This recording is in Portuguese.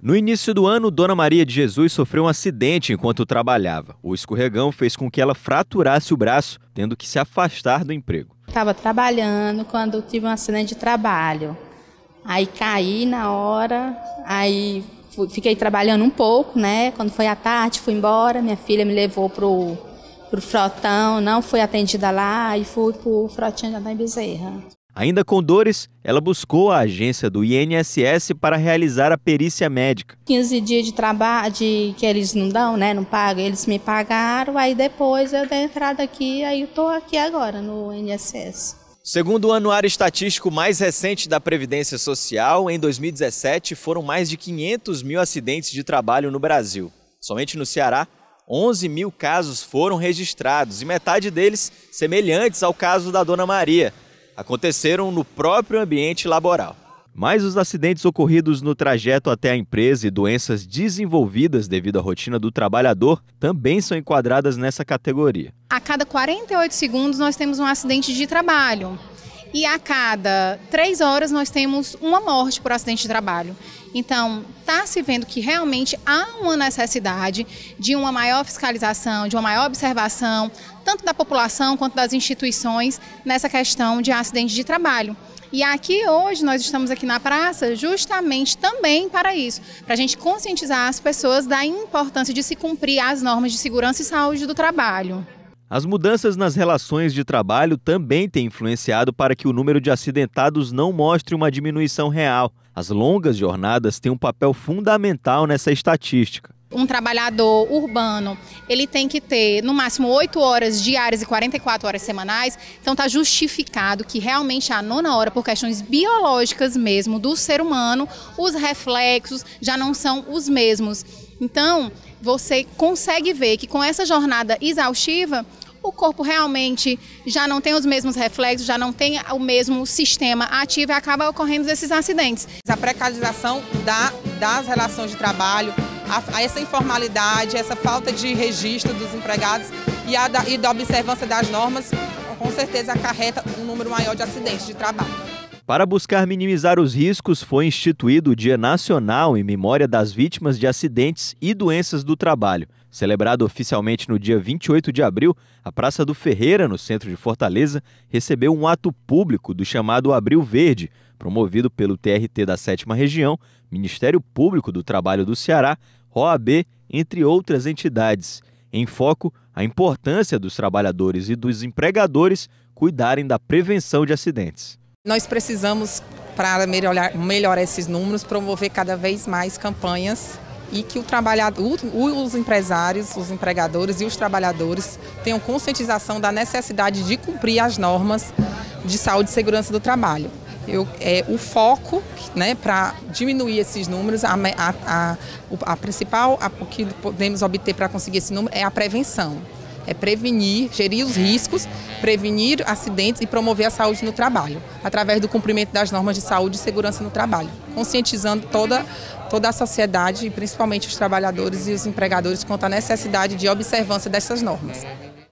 No início do ano, Dona Maria de Jesus sofreu um acidente enquanto trabalhava. O escorregão fez com que ela fraturasse o braço, tendo que se afastar do emprego. Estava trabalhando quando tive um acidente de trabalho. Aí caí na hora, aí fui, fiquei trabalhando um pouco, né? Quando foi à tarde, fui embora, minha filha me levou pro pro frotão, não fui atendida lá e fui pro frotinho da Bezerra. Ainda com dores, ela buscou a agência do INSS para realizar a perícia médica. 15 dias de trabalho de, que eles não dão, né? Não pagam, eles me pagaram, aí depois eu dei entrada aqui, aí estou aqui agora no INSS. Segundo o anuário estatístico mais recente da Previdência Social, em 2017 foram mais de 500 mil acidentes de trabalho no Brasil. Somente no Ceará, 11 mil casos foram registrados e metade deles semelhantes ao caso da Dona Maria, aconteceram no próprio ambiente laboral. Mas os acidentes ocorridos no trajeto até a empresa e doenças desenvolvidas devido à rotina do trabalhador também são enquadradas nessa categoria. A cada 48 segundos nós temos um acidente de trabalho. E a cada três horas nós temos uma morte por acidente de trabalho. Então, está se vendo que realmente há uma necessidade de uma maior fiscalização, de uma maior observação, tanto da população quanto das instituições, nessa questão de acidentes de trabalho. E aqui hoje nós estamos aqui na praça justamente também para isso, para a gente conscientizar as pessoas da importância de se cumprir as normas de segurança e saúde do trabalho. As mudanças nas relações de trabalho também têm influenciado para que o número de acidentados não mostre uma diminuição real. As longas jornadas têm um papel fundamental nessa estatística. Um trabalhador urbano, ele tem que ter no máximo 8 horas diárias e 44 horas semanais. Então está justificado que realmente é a nona hora, por questões biológicas mesmo do ser humano, os reflexos já não são os mesmos. Então, você consegue ver que com essa jornada exaustiva, o corpo realmente já não tem os mesmos reflexos, já não tem o mesmo sistema ativo e acaba ocorrendo esses acidentes. A precarização da, das relações de trabalho, a, essa informalidade, essa falta de registro dos empregados e, a da, e da observância das normas, com certeza acarreta um número maior de acidentes de trabalho. Para buscar minimizar os riscos, foi instituído o Dia Nacional em memória das vítimas de acidentes e doenças do trabalho. Celebrado oficialmente no dia 28 de abril, a Praça do Ferreira, no centro de Fortaleza, recebeu um ato público do chamado Abril Verde, promovido pelo TRT da 7 Região, Ministério Público do Trabalho do Ceará, OAB, entre outras entidades. Em foco, a importância dos trabalhadores e dos empregadores cuidarem da prevenção de acidentes. Nós precisamos, para melhorar, melhorar esses números, promover cada vez mais campanhas e que o trabalhador, os empresários, os empregadores e os trabalhadores tenham conscientização da necessidade de cumprir as normas de saúde e segurança do trabalho eu, é, o foco né, para diminuir esses números, a, a, a, a principal, a, o que podemos obter para conseguir esse número é a prevenção. É prevenir, gerir os riscos, prevenir acidentes e promover a saúde no trabalho, através do cumprimento das normas de saúde e segurança no trabalho, conscientizando toda, toda a sociedade, principalmente os trabalhadores e os empregadores, quanto à necessidade de observância dessas normas.